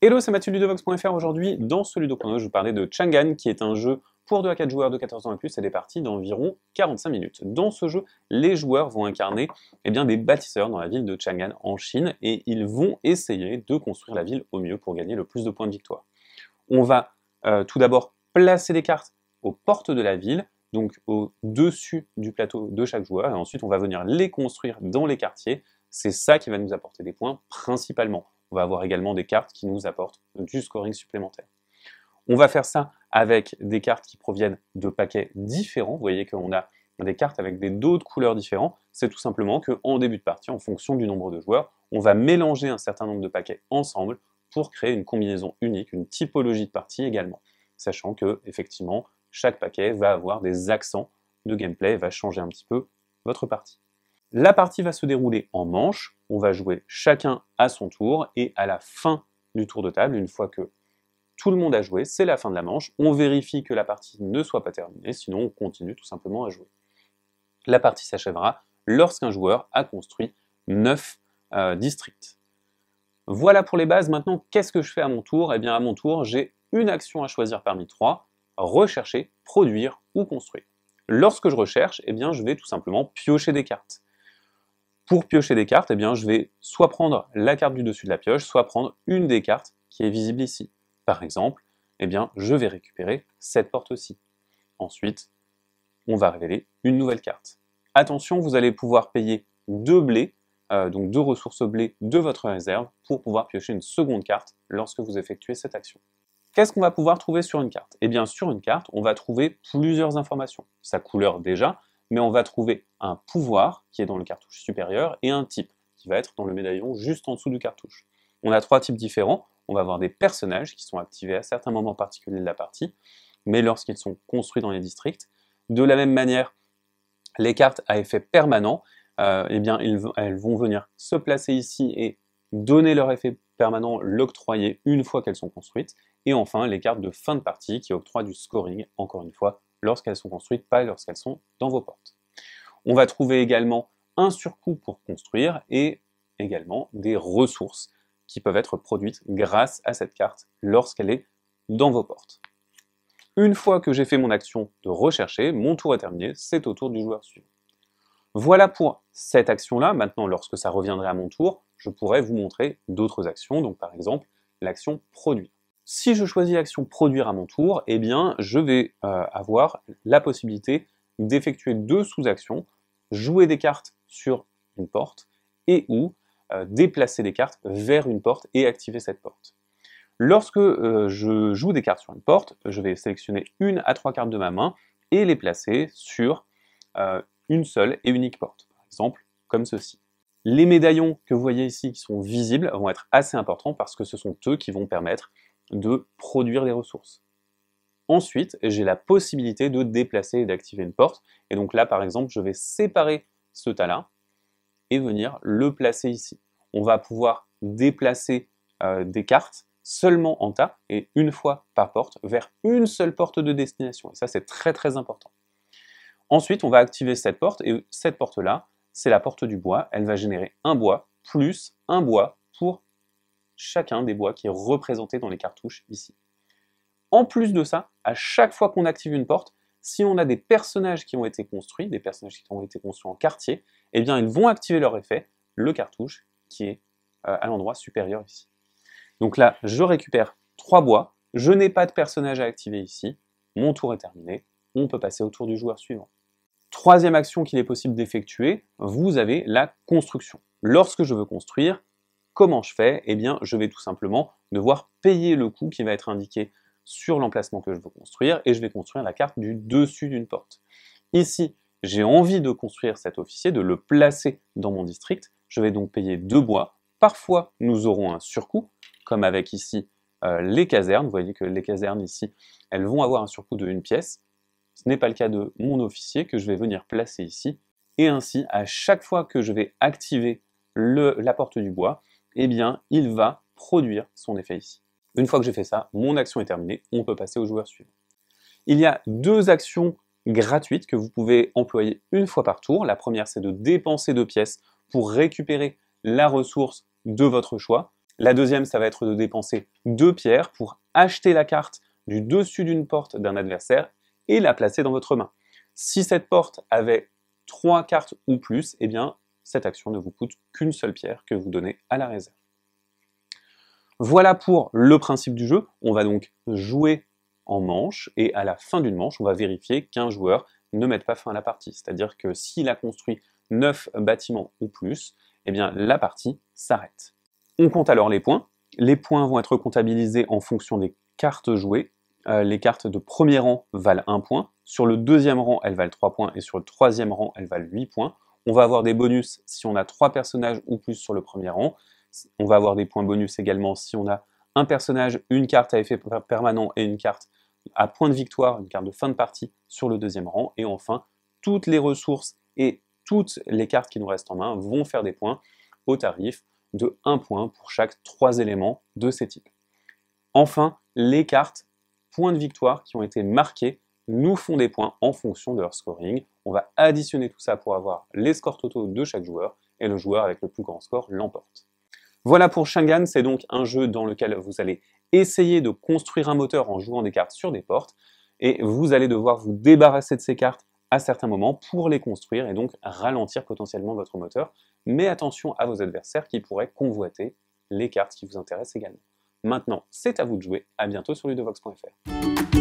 Hello, c'est Mathieu Ludovox.fr. Aujourd'hui, dans ce Ludo.no, je vous parlais de Changan, qui est un jeu pour 2 à 4 joueurs de 14 ans et plus et des parties d'environ 45 minutes. Dans ce jeu, les joueurs vont incarner eh bien, des bâtisseurs dans la ville de Chang'an en Chine et ils vont essayer de construire la ville au mieux pour gagner le plus de points de victoire. On va euh, tout d'abord placer des cartes aux portes de la ville, donc au-dessus du plateau de chaque joueur, et ensuite on va venir les construire dans les quartiers. C'est ça qui va nous apporter des points principalement on va avoir également des cartes qui nous apportent du scoring supplémentaire. On va faire ça avec des cartes qui proviennent de paquets différents. Vous voyez qu'on a des cartes avec des dos de couleurs différents. C'est tout simplement qu'en début de partie, en fonction du nombre de joueurs, on va mélanger un certain nombre de paquets ensemble pour créer une combinaison unique, une typologie de partie également. Sachant que, effectivement, chaque paquet va avoir des accents de gameplay, va changer un petit peu votre partie. La partie va se dérouler en manches. On va jouer chacun à son tour et à la fin du tour de table, une fois que tout le monde a joué, c'est la fin de la manche. On vérifie que la partie ne soit pas terminée, sinon on continue tout simplement à jouer. La partie s'achèvera lorsqu'un joueur a construit 9 euh, districts. Voilà pour les bases. Maintenant, qu'est-ce que je fais à mon tour Eh bien, à mon tour, j'ai une action à choisir parmi trois rechercher, produire ou construire. Lorsque je recherche, eh bien, je vais tout simplement piocher des cartes. Pour piocher des cartes, eh bien, je vais soit prendre la carte du dessus de la pioche, soit prendre une des cartes qui est visible ici. Par exemple, eh bien, je vais récupérer cette porte-ci. Ensuite, on va révéler une nouvelle carte. Attention, vous allez pouvoir payer deux blés, euh, donc deux ressources blés de votre réserve, pour pouvoir piocher une seconde carte lorsque vous effectuez cette action. Qu'est-ce qu'on va pouvoir trouver sur une carte Eh bien, sur une carte, on va trouver plusieurs informations. Sa couleur déjà, mais on va trouver un pouvoir qui est dans le cartouche supérieur et un type qui va être dans le médaillon juste en dessous du cartouche. On a trois types différents, on va avoir des personnages qui sont activés à certains moments particuliers de la partie, mais lorsqu'ils sont construits dans les districts. De la même manière, les cartes à effet permanent, euh, eh bien, elles vont venir se placer ici et donner leur effet permanent l'octroyer une fois qu'elles sont construites, et enfin les cartes de fin de partie qui octroient du scoring, encore une fois, lorsqu'elles sont construites, pas lorsqu'elles sont dans vos portes. On va trouver également un surcoût pour construire et également des ressources qui peuvent être produites grâce à cette carte lorsqu'elle est dans vos portes. Une fois que j'ai fait mon action de rechercher, mon tour est terminé, c'est au tour du joueur suivant. Voilà pour cette action-là. Maintenant, lorsque ça reviendrait à mon tour, je pourrais vous montrer d'autres actions, donc par exemple l'action produire. Si je choisis l'action produire à mon tour, eh bien je vais euh, avoir la possibilité d'effectuer deux sous-actions, jouer des cartes sur une porte et ou euh, déplacer des cartes vers une porte et activer cette porte. Lorsque euh, je joue des cartes sur une porte, je vais sélectionner une à trois cartes de ma main et les placer sur une seule et unique porte, par exemple comme ceci. Les médaillons que vous voyez ici qui sont visibles vont être assez importants parce que ce sont eux qui vont permettre de produire des ressources. Ensuite, j'ai la possibilité de déplacer et d'activer une porte. Et donc là, par exemple, je vais séparer ce tas-là et venir le placer ici. On va pouvoir déplacer euh, des cartes seulement en tas et une fois par porte vers une seule porte de destination. Et ça, c'est très très important. Ensuite, on va activer cette porte, et cette porte-là, c'est la porte du bois. Elle va générer un bois plus un bois pour chacun des bois qui est représenté dans les cartouches ici. En plus de ça, à chaque fois qu'on active une porte, si on a des personnages qui ont été construits, des personnages qui ont été construits en quartier, eh bien ils vont activer leur effet, le cartouche qui est euh, à l'endroit supérieur ici. Donc là, je récupère trois bois, je n'ai pas de personnages à activer ici, mon tour est terminé, on peut passer au tour du joueur suivant. Troisième action qu'il est possible d'effectuer, vous avez la construction. Lorsque je veux construire, comment je fais Eh bien, je vais tout simplement devoir payer le coût qui va être indiqué sur l'emplacement que je veux construire et je vais construire la carte du dessus d'une porte. Ici, j'ai envie de construire cet officier, de le placer dans mon district. Je vais donc payer deux bois. Parfois, nous aurons un surcoût, comme avec ici euh, les casernes. Vous voyez que les casernes ici, elles vont avoir un surcoût de une pièce. Ce n'est pas le cas de mon officier que je vais venir placer ici. Et ainsi, à chaque fois que je vais activer la porte du bois, eh bien, il va produire son effet ici. Une fois que j'ai fait ça, mon action est terminée, on peut passer au joueur suivant. Il y a deux actions gratuites que vous pouvez employer une fois par tour. La première, c'est de dépenser deux pièces pour récupérer la ressource de votre choix. La deuxième, ça va être de dépenser deux pierres pour acheter la carte du dessus d'une porte d'un adversaire et la placer dans votre main. Si cette porte avait trois cartes ou plus, eh bien, cette action ne vous coûte qu'une seule pierre que vous donnez à la réserve. Voilà pour le principe du jeu. On va donc jouer en manche et à la fin d'une manche, on va vérifier qu'un joueur ne mette pas fin à la partie. C'est-à-dire que s'il a construit 9 bâtiments ou plus, eh bien la partie s'arrête. On compte alors les points. Les points vont être comptabilisés en fonction des cartes jouées euh, les cartes de premier rang valent 1 point, sur le deuxième rang, elles valent 3 points, et sur le troisième rang, elles valent 8 points. On va avoir des bonus si on a 3 personnages ou plus sur le premier rang. On va avoir des points bonus également si on a un personnage, une carte à effet permanent et une carte à point de victoire, une carte de fin de partie sur le deuxième rang. Et enfin, toutes les ressources et toutes les cartes qui nous restent en main vont faire des points au tarif de 1 point pour chaque 3 éléments de ces types. Enfin, les cartes points de victoire qui ont été marqués nous font des points en fonction de leur scoring. On va additionner tout ça pour avoir les scores totaux de chaque joueur et le joueur avec le plus grand score l'emporte. Voilà pour Shangan, c'est donc un jeu dans lequel vous allez essayer de construire un moteur en jouant des cartes sur des portes et vous allez devoir vous débarrasser de ces cartes à certains moments pour les construire et donc ralentir potentiellement votre moteur. Mais attention à vos adversaires qui pourraient convoiter les cartes qui vous intéressent également. Maintenant, c'est à vous de jouer. À bientôt sur ludovox.fr.